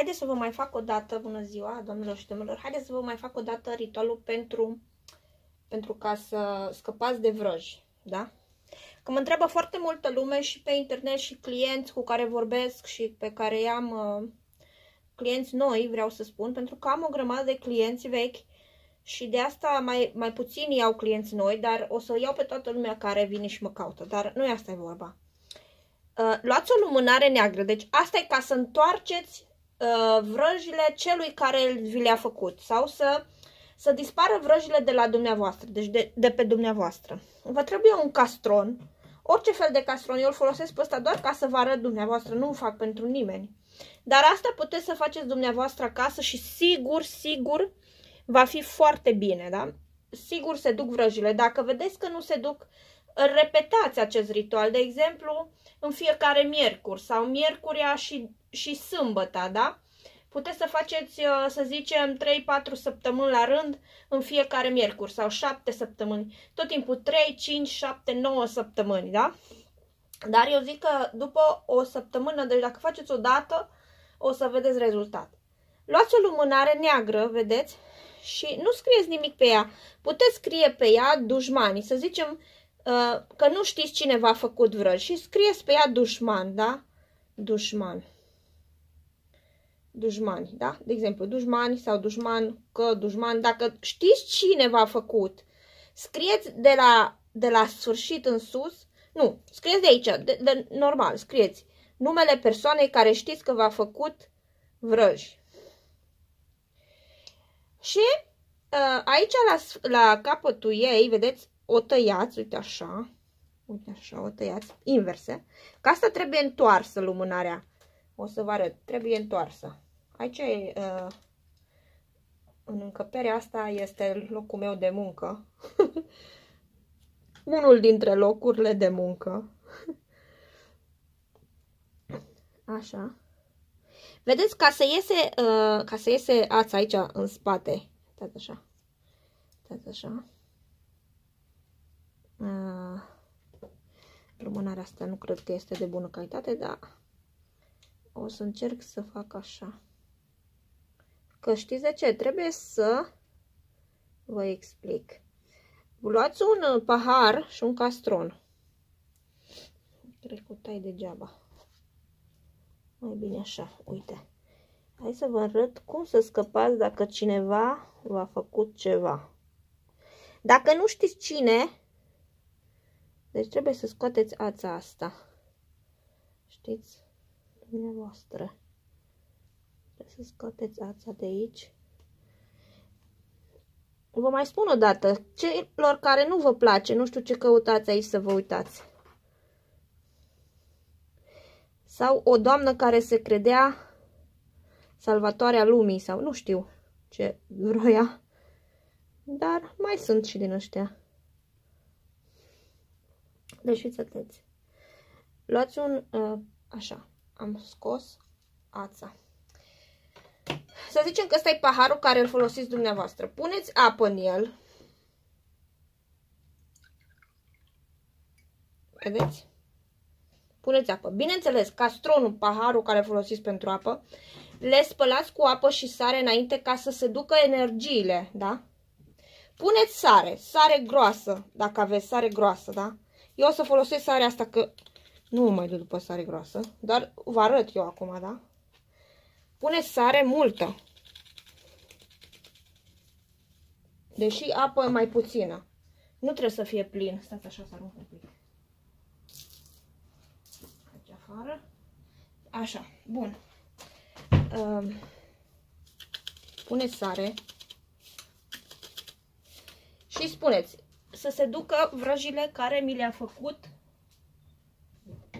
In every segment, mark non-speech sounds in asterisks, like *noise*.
haideți să vă mai fac o dată, bună ziua, domnilor și domnilor, haideți să vă mai fac o dată ritualul pentru, pentru ca să scăpați de vrăji, da? Că mă întreabă foarte multă lume și pe internet și clienți cu care vorbesc și pe care i-am uh, clienți noi, vreau să spun, pentru că am o grămadă de clienți vechi și de asta mai, mai puțini iau clienți noi, dar o să iau pe toată lumea care vine și mă caută, dar nu e asta e vorba. Uh, luați o lumânare neagră, deci asta e ca să întoarceți Uh, vrăjile celui care vi le-a făcut sau să, să dispară vrăjile de la dumneavoastră, deci de, de pe dumneavoastră. Vă trebuie un castron, orice fel de castron, eu îl folosesc pe ăsta doar ca să vă arăt dumneavoastră, nu fac pentru nimeni. Dar asta puteți să faceți dumneavoastră acasă și sigur, sigur va fi foarte bine, da? Sigur se duc vrăjile. Dacă vedeți că nu se duc repetați acest ritual, de exemplu, în fiecare miercuri sau miercurea și, și sâmbăta, da? Puteți să faceți, uh, să zicem, 3-4 săptămâni la rând în fiecare miercuri sau 7 săptămâni. Tot timpul 3, 5, 7, 9 săptămâni, da? Dar eu zic că după o săptămână, deci dacă faceți o dată, o să vedeți rezultat. Luați o lumânare neagră, vedeți? Și nu scrieți nimic pe ea. Puteți scrie pe ea dușmanii, să zicem Uh, că nu știți cine v-a făcut vrăj și scrieți pe ea dușman, da? Dușman. Dușmani, da? De exemplu, dușmani sau dușman, că dușman, dacă știți cine v-a făcut, scrieți de la, de la sfârșit în sus, nu, scrieți de aici, de, de, normal, scrieți numele persoanei care știți că v-a făcut vrăj. Și uh, aici la, la capătul ei, vedeți, o tăiați, uite așa, uite așa, o tăiați inverse. Ca asta trebuie întoarsă lumânarea. O să vă arăt, trebuie întoarsă. Aici e, ă, în încăperea asta este locul meu de muncă. *laughs* Unul dintre locurile de muncă. *laughs* Așa. Vedeți, ca să iese, uh, ca să iese ața aici în spate. Stați așa. Stați așa. Ah, rămânarea asta nu cred că este de bună calitate, dar o să încerc să fac așa. Că știți de ce? Trebuie să vă explic. Luați un uh, pahar și un castron. Cred că o tai degeaba. Mai bine așa, uite. Hai să vă arăt cum să scăpați dacă cineva v-a făcut ceva. Dacă nu știți cine, deci trebuie să scoateți ața asta. Știți? Dumneavoastră. Trebuie să scoateți ața de aici. Vă mai spun o dată, celor care nu vă place, nu știu ce căutați aici să vă uitați. Sau o doamnă care se credea salvatoarea lumii sau nu știu ce vroia. Dar mai sunt și din ăștia. Deci fiți atenți. Luați un... Uh, așa. Am scos ața. Să zicem că ăsta e paharul care îl folosiți dumneavoastră. Puneți apă în el. Vedeți? Puneți apă. Bineînțeles, castronul, paharul care folosiți pentru apă, le spălați cu apă și sare înainte ca să se ducă energiile, da? Puneți sare, sare groasă, dacă aveți sare groasă, da? Eu o să folosesc sarea asta că nu mai duc după sare groasă, dar vă arăt eu acum, da? Pune sare multă. Deși apă mai puțină. Nu trebuie să fie plin. Stați așa să arunc un pic. Aici afară. Așa, bun. Ehm, pune sare. Și spuneți, să se ducă vrăjile care mi le-a făcut.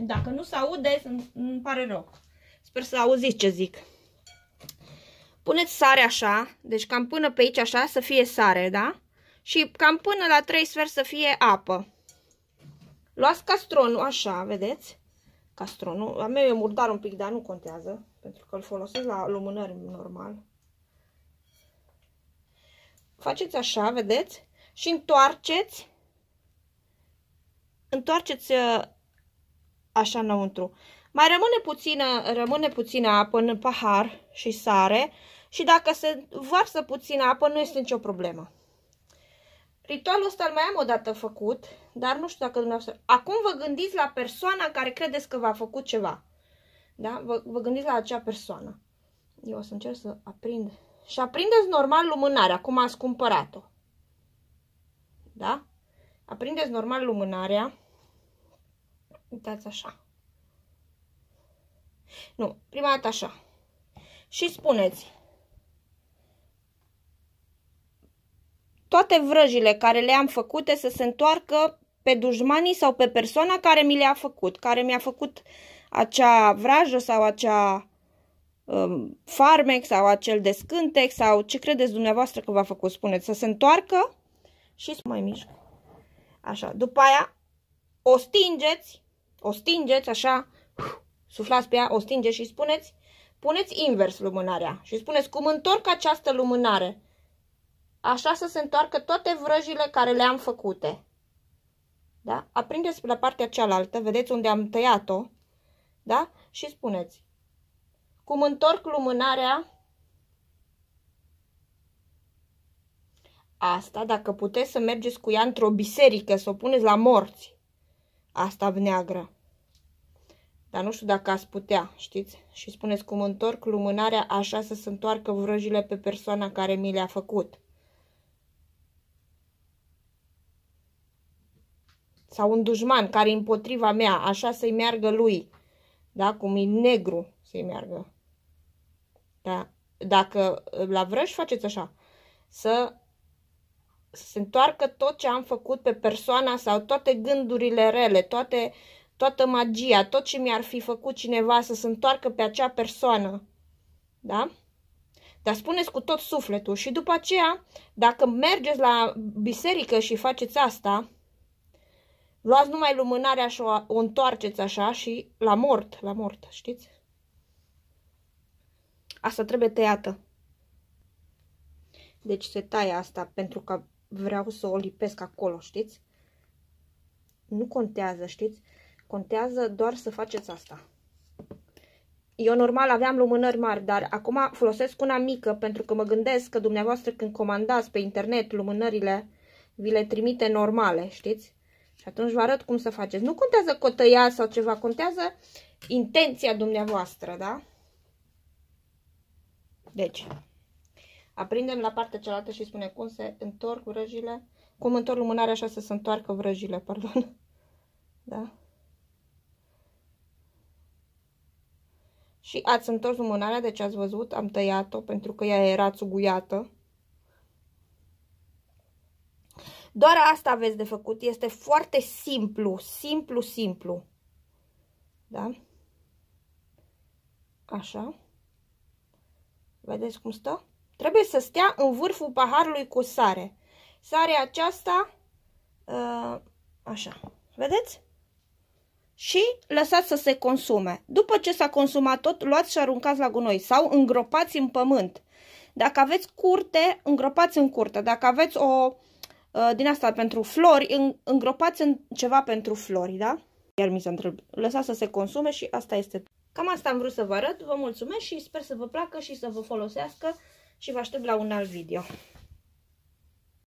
Dacă nu se aude, îmi pare rău. Sper să auziți ce zic. Puneți sare așa, deci cam până pe aici așa să fie sare, da? Și cam până la 3 sfert să fie apă. Luați castronul așa, vedeți? Castronul, la meu e murdar un pic, dar nu contează, pentru că îl folosesc la lumânări normal. Faceți așa, vedeți? și întoarceți, întoarceți uh, așa înăuntru. Mai rămâne puțină, rămâne puțină apă în pahar și sare și dacă se varsă puțină apă nu este nicio problemă. Ritualul ăsta îl mai am o dată făcut, dar nu știu dacă dumneavoastră... Acum vă gândiți la persoana care credeți că v-a făcut ceva. Da? Vă, vă gândiți la acea persoană. Eu o să încerc să aprind. Și aprindeți normal lumânarea, cum ați cumpărat-o da? Aprindeți normal lumânarea. Uitați așa. Nu, prima dată așa. Și spuneți. Toate vrăjile care le-am făcute să se întoarcă pe dușmanii sau pe persoana care mi le-a făcut, care mi-a făcut acea vrajă sau acea um, farmec sau acel descântec sau ce credeți dumneavoastră că v-a făcut, spuneți, să se întoarcă și mai mișc. Așa, după aia o stingeți, o stingeți așa, suflați pe ea, o stingeți și spuneți, puneți invers lumânarea și spuneți cum întorc această lumânare, așa să se întoarcă toate vrăjile care le-am făcute. Da? Aprindeți la partea cealaltă, vedeți unde am tăiat-o, da? Și spuneți, cum întorc lumânarea, Asta dacă puteți să mergeți cu ea într-o biserică, să o puneți la morți. Asta neagră. Dar nu știu dacă ați putea, știți? Și spuneți cum întorc lumânarea așa să se întoarcă vrăjile pe persoana care mi le-a făcut. Sau un dușman care împotriva mea, așa să-i meargă lui. Da? Cum e negru să-i meargă. Da? Dacă la vrăj faceți așa. Să să se întoarcă tot ce am făcut pe persoana sau toate gândurile rele, toate, toată magia, tot ce mi-ar fi făcut cineva să se întoarcă pe acea persoană. Da? Dar spuneți cu tot sufletul și după aceea, dacă mergeți la biserică și faceți asta, luați numai lumânarea și o, o întoarceți așa și la mort, la mort, știți? Asta trebuie tăiată. Deci se taie asta pentru că vreau să o lipesc acolo, știți? Nu contează, știți? Contează doar să faceți asta. Eu normal aveam lumânări mari, dar acum folosesc una mică pentru că mă gândesc că dumneavoastră când comandați pe internet lumânările, vi le trimite normale, știți? Și atunci vă arăt cum să faceți. Nu contează că tăiați sau ceva, contează intenția dumneavoastră, da? Deci, Aprindem la partea cealaltă și spune cum se întorc vrăjile. Cum întorc lumânarea așa să se întoarcă vrăjile, *laughs* pardon. Da? Și ați întors lumânarea, deci ați văzut, am tăiat-o pentru că ea era țuguiată. Doar asta aveți de făcut, este foarte simplu, simplu, simplu. Da? Așa. Vedeți cum stă? Trebuie să stea în vârful paharului cu sare. Sarea aceasta, uh, așa, vedeți? Și lăsați să se consume. După ce s-a consumat tot, luați și aruncați la gunoi sau îngropați în pământ. Dacă aveți curte, îngropați în curte. Dacă aveți o uh, din asta pentru flori, îngropați în ceva pentru flori, da? Iar mi s-a întrebat. lăsați să se consume și asta este. Cam asta am vrut să vă arăt, vă mulțumesc și sper să vă placă și să vă folosească și vă aștept la un alt video.